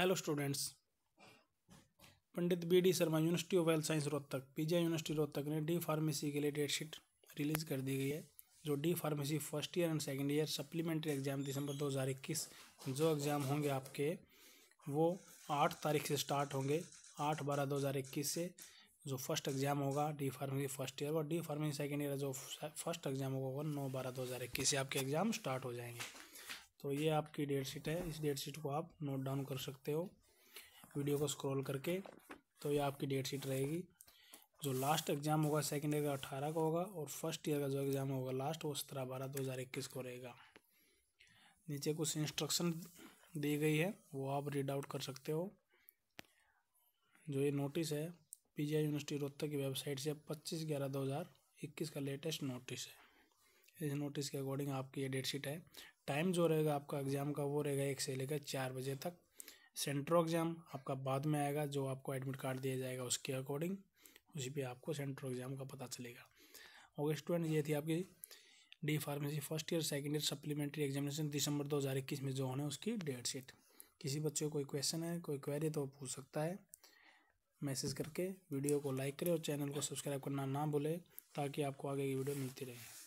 hello students Pandit B D Sharma University of Health Science Rohtak जी University Rohtak ने D pharmacy के लिए डेटशीट रिलीज़ कर दी गई है जो D pharmacy first year and second year supplementary exam December 2021 जो एग्ज़ाम होंगे आपके वो आठ तारीख से स्टार्ट होंगे आठ बारह दो हज़ार इक्कीस से जो फर्स्ट एग्ज़ाम होगा डी फार्मेसी फर्स्ट ईयर और डी फार्मेसी सेकेंड ईयर जो फर्स्ट एग्ज़ाम होगा वो नौ बारह दो हज़ार इक्कीस से आपके एग्ज़ाम स्टार्ट हो जाएंगे तो ये आपकी डेट शीट है इस डेट शीट को आप नोट डाउन कर सकते हो वीडियो को स्क्रॉल करके तो ये आपकी डेट शीट रहेगी जो लास्ट एग्ज़ाम होगा सेकेंड ईयर का अठारह का होगा और फर्स्ट ईयर का जो एग्ज़ाम होगा लास्ट वो सत्रह बारह दो हज़ार इक्कीस को रहेगा नीचे कुछ इंस्ट्रक्शन दी गई है वो आप रीड आउट कर सकते हो जो ये नोटिस है आई यूनिवर्सिटी रोहतक की वेबसाइट से पच्चीस ग्यारह दो हज़ार इक्कीस का लेटेस्ट नोटिस है इस नोटिस के अकॉर्डिंग आपकी ये डेट शीट है टाइम जो रहेगा आपका एग्ज़ाम का वो रहेगा एक से लेकर चार बजे तक सेंट्रो एग्ज़ाम आपका बाद में आएगा जो आपको एडमिट कार्ड दिया जाएगा उसके अकॉर्डिंग उसी पे आपको सेंट्रो एग्ज़ाम का पता चलेगा ओके स्टूडेंट ये थी आपकी D pharmacy first year second year supplementary examination December दो हज़ार इक्कीस में जो होना है उसकी डेट शीट किसी बच्चे को कोई क्वेश्चन है कोई क्वेरी है तो पूछ सकता है मैसेज करके वीडियो को लाइक करें और चैनल को सब्सक्राइब करना ना भूलें ताकि आपको आगे की वीडियो मिलती रहे